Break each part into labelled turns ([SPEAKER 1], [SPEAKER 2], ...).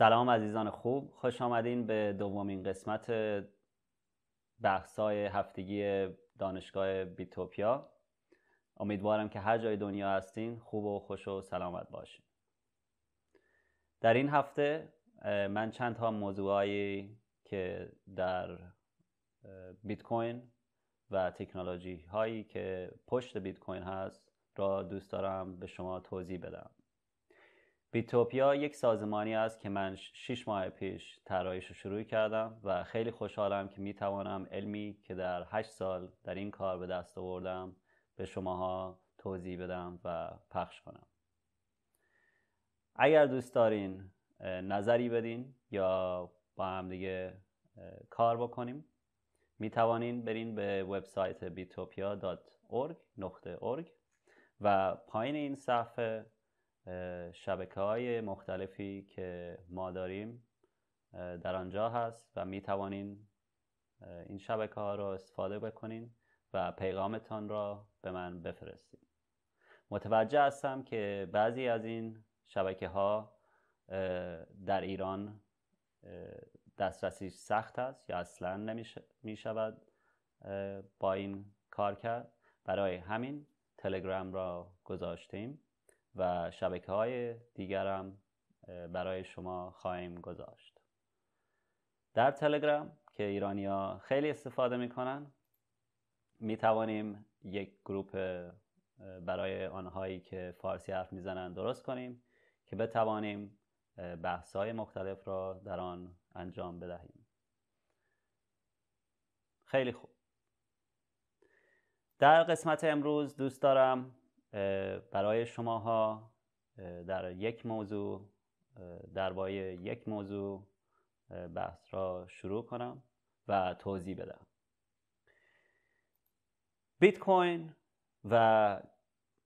[SPEAKER 1] سلام عزیزان خوب خوش آمدین به دومین قسمت بحثای هفتگی دانشگاه بیتوپیا امیدوارم که هر جای دنیا هستین خوب و خوش و سلامت باشین در این هفته من چند تا موضوعی که در بیت کوین و تکنولوژی هایی که پشت بیت کوین هست را دوست دارم به شما توضیح بدم بیتوپیا یک سازمانی است که من 6 ماه پیش طراحیش رو شروع کردم و خیلی خوشحالم که می توانم علمی که در هشت سال در این کار به دست آوردم به شماها توضیح بدم و پخش کنم اگر دوست دارین نظری بدین یا با هم دیگه کار بکنیم می توانین برین به وبسایت org و پایین این صفحه شبکه های مختلفی که ما داریم در آنجا هست و می توانین این شبکه ها را استفاده بکنین و پیغامتان را به من بفرستید متوجه هستم که بعضی از این شبکه ها در ایران دسترسی سخت است یا اصلا نمی شود با این کار کرد برای همین تلگرام را گذاشتیم و شبکه های هم برای شما خواهیم گذاشت در تلگرام که ایرانیا خیلی استفاده میکنن می توانیم یک گروپ برای آنهایی که فارسی حرف میزنند، درست کنیم که بتوانیم بحث های مختلف را در آن انجام بدهیم خیلی خوب در قسمت امروز دوست دارم برای شماها در یک موضوع درباره یک موضوع بحث را شروع کنم و توضیح بدم بیت کوین و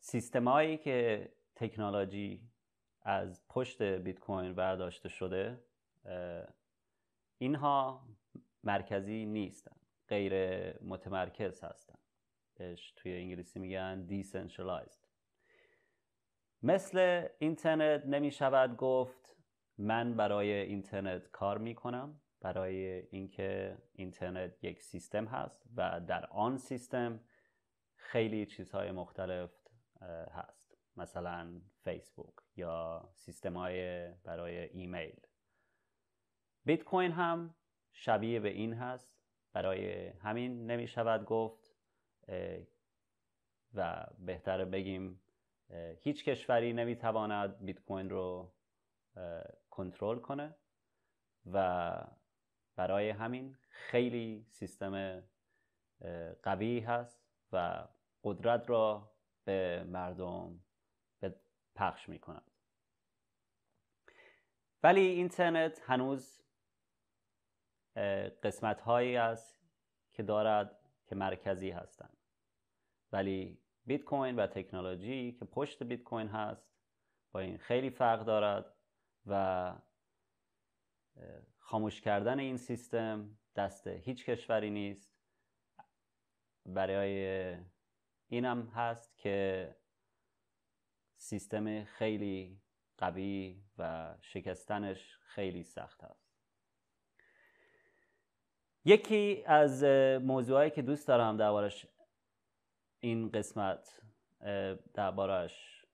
[SPEAKER 1] سیستمایی که تکنولوژی از پشت بیت کوین برداشته شده اینها مرکزی نیستند غیر متمرکز هستند بهش توی انگلیسی میگن decentralized مثل اینترنت شود گفت من برای اینترنت کار میکنم برای اینکه اینترنت یک سیستم هست و در آن سیستم خیلی چیزهای مختلف هست مثلا فیسبوک یا سیستم های برای ایمیل بیت کوین هم شبیه به این هست برای همین نمی شود گفت و بهتره بگیم هیچ کشوری نمیتواند بیت کوین رو کنترل کنه و برای همین خیلی سیستم قوی هست و قدرت را به مردم پخش می کند ولی اینترنت هنوز قسمت هایی است که دارد که مرکزی هستند ولی بیت کوین و تکنولوژی که پشت بیت کوین هست با این خیلی فرق دارد و خاموش کردن این سیستم دست هیچ کشوری نیست برای اینم هست که سیستم خیلی قوی و شکستنش خیلی سخت است یکی از موضوعهایی که دوست دارم دربارش این قسمت دربارش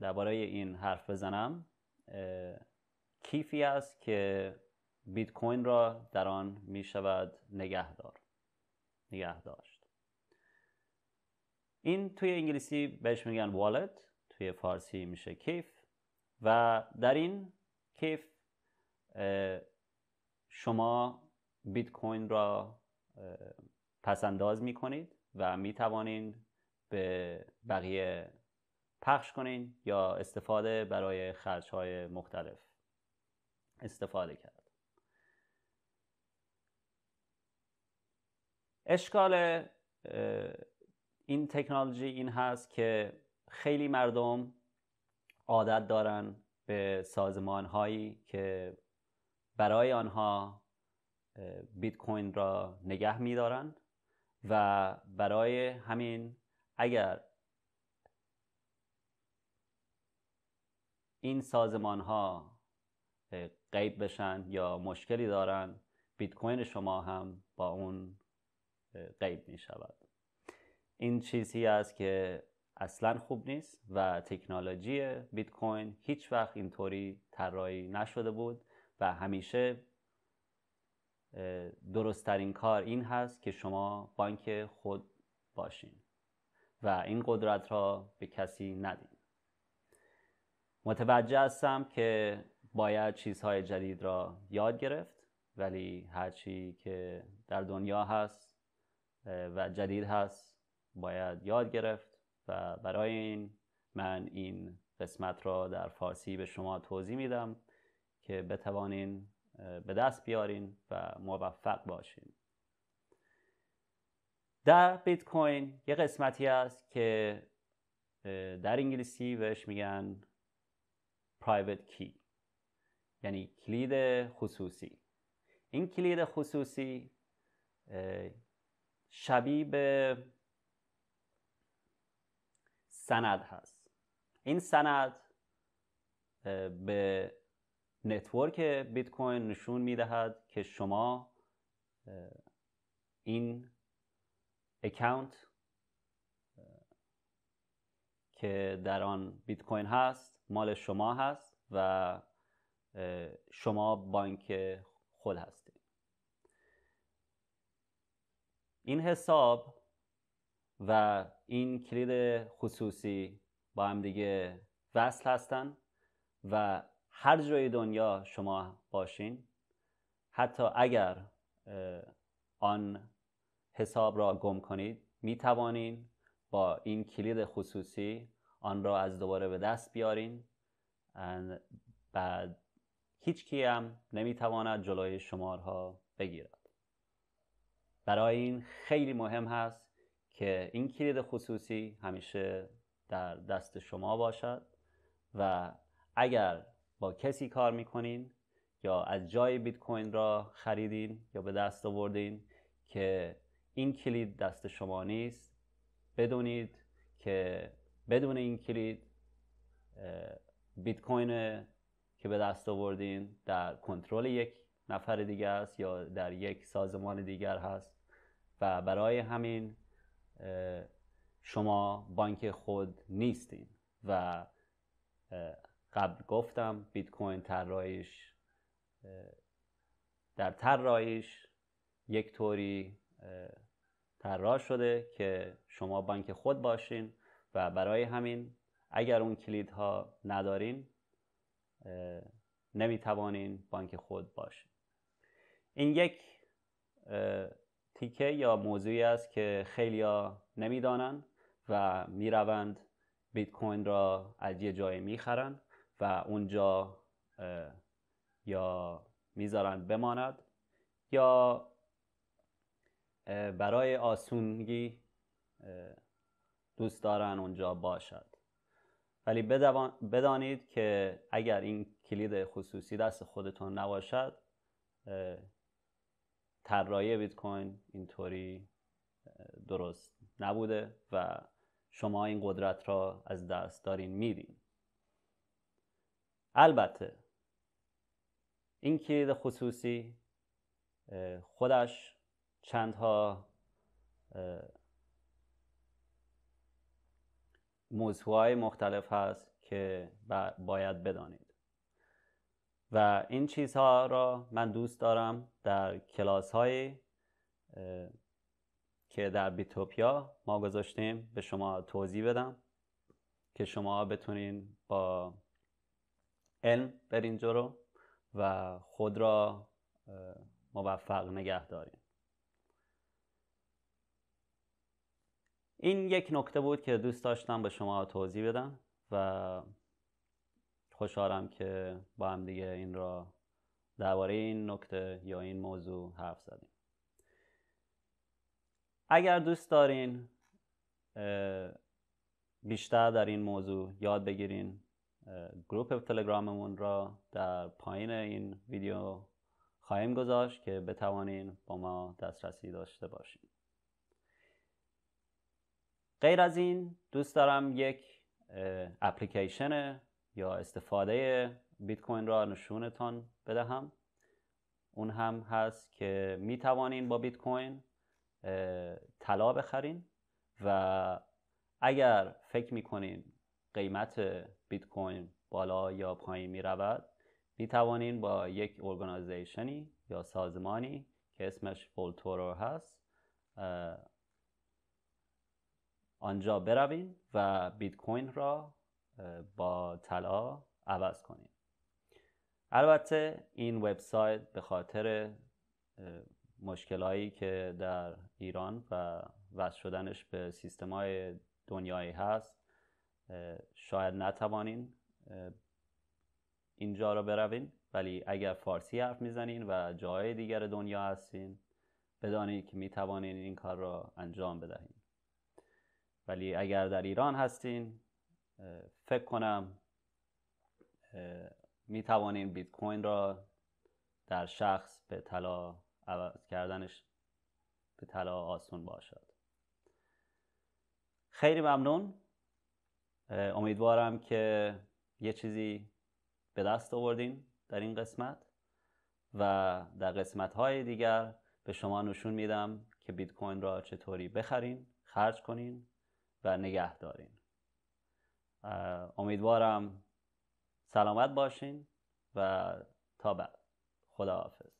[SPEAKER 1] درباره این حرف بزنم کیفی است که بیت کوین را در آن می شود نگهدار نگه داشت این توی انگلیسی بهش میگن والت توی فارسی میشه کیف و در این کیف شما بیت کوین را پسنداز می کنید و می توانید به بقیه پخش کنین یا استفاده برای خرچ های مختلف استفاده کرد اشکال این تکنولوژی این هست که خیلی مردم عادت دارن به سازمان هایی که برای آنها بیت کوین را نگه میدارند و برای همین اگر این سازمان ها قیب بشن یا مشکلی دارن بیت کوین شما هم با اون قیب می شود این چیزی است که اصلا خوب نیست و تکنولوژی بیت کوین هیچ وقت اینطوری طراحی نشده بود و همیشه درستترین کار این هست که شما بانک خود باشین و این قدرت را به کسی ندیم متوجه هستم که باید چیزهای جدید را یاد گرفت ولی هرچی که در دنیا هست و جدید هست باید یاد گرفت و برای این من این قسمت را در فارسی به شما توضیح میدم که بتوانین به دست بیارین و موفق باشین در بیت کوین یه قسمتی است که در انگلیسی بهش میگن پرایوت کی یعنی کلید خصوصی این کلید خصوصی شبیه به سند هست این سند به نتورک بیت کوین نشون میدهد که شما این اکاونت uh, که در آن بیت کوین هست مال شما هست و uh, شما بانک خود هستید این حساب و این کلید خصوصی با هم دیگه وصل هستن و هر جای دنیا شما باشین حتی اگر uh, آن حساب را گم کنید می توانید با این کلید خصوصی آن را از دوباره به دست بیارین بعد هیچ کی هم نمیتواند جلوی شمارها بگیرد برای این خیلی مهم هست که این کلید خصوصی همیشه در دست شما باشد و اگر با کسی کار میکنین یا از جای بیت کوین را خریدین یا به دست آوردین که این کلید دست شما نیست بدونید که بدون این کلید بیت کوین که به دست آوردین در کنترل یک نفر دیگه است یا در یک سازمان دیگر هست و برای همین شما بانک خود نیستین و قبل گفتم بیت کوین طراحیش در طراحیش یک طوری طراح شده که شما بانک خود باشین و برای همین اگر اون کلیدها ندارین نمیتوانین بانک خود باشین این یک تیکه یا موضوعی است که خیلیا نمیدانند و میروند بیت کوین را از یه جایی میخرن و اونجا یا میذارن بماند یا برای آسونگی دوست دارن اونجا باشد ولی بدانید که اگر این کلید خصوصی دست خودتون نباشد طراحی بیت کوین اینطوری درست نبوده و شما این قدرت را از دست دارین میدین البته این کلید خصوصی خودش چندها موضوع های مختلف هست که باید بدانید و این چیزها را من دوست دارم در کلاس های که در بیتوپیا ما گذاشتیم به شما توضیح بدم که شما بتونین با علم برین جلو و خود را موفق نگه دارین این یک نکته بود که دوست داشتم به شما توضیح بدم و خوشحالم که با هم دیگه این را درباره این نکته یا این موضوع حرف زدیم اگر دوست دارین بیشتر در این موضوع یاد بگیرین گروپ تلگراممون را در پایین این ویدیو خواهیم گذاشت که بتوانین با ما دسترسی داشته باشین غیر از این دوست دارم یک اپلیکیشن یا استفاده بیت کوین را نشونتان بدهم اون هم هست که می توانین با بیت کوین طلا بخرین و اگر فکر می کنین قیمت بیت کوین بالا یا پایین می رود می توانین با یک ارگانیزیشنی یا سازمانی که اسمش فولتورو هست آنجا برویم و بیت کوین را با طلا عوض کنین البته این وبسایت به خاطر مشکلایی که در ایران و وصل شدنش به سیستم های دنیایی هست شاید نتوانین اینجا را بروین ولی اگر فارسی حرف میزنین و جای دیگر دنیا هستین بدانید که میتوانین این کار را انجام بدهید ولی اگر در ایران هستین فکر کنم می توانیم بیت کوین را در شخص به طلا عوض کردنش به طلا آسون باشد خیلی ممنون امیدوارم که یه چیزی به دست آوردین در این قسمت و در قسمت های دیگر به شما نشون میدم که بیت کوین را چطوری بخرین خرج کنین و نگه دارین امیدوارم سلامت باشین و تا بعد خداحافظ